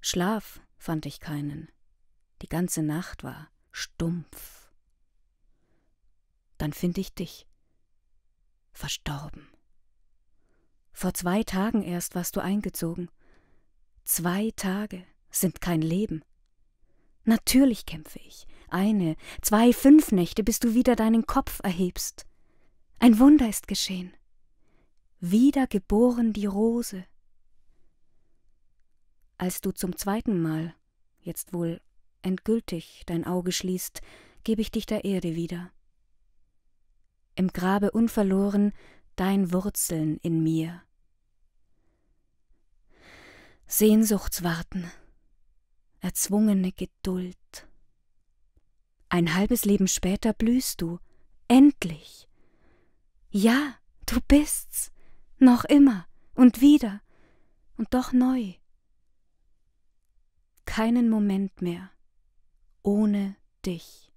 Schlaf fand ich keinen. Die ganze Nacht war stumpf. Dann finde ich dich. Verstorben. Vor zwei Tagen erst warst du eingezogen. Zwei Tage sind kein Leben. Natürlich kämpfe ich. Eine, zwei, fünf Nächte, bis du wieder deinen Kopf erhebst. Ein Wunder ist geschehen. Wiedergeboren die Rose. Als du zum zweiten Mal, jetzt wohl endgültig, dein Auge schließt, gebe ich dich der Erde wieder. Im Grabe unverloren, dein Wurzeln in mir. Sehnsuchtswarten, erzwungene Geduld. Ein halbes Leben später blühst du, endlich. Ja, du bist's, noch immer und wieder und doch neu keinen Moment mehr ohne dich.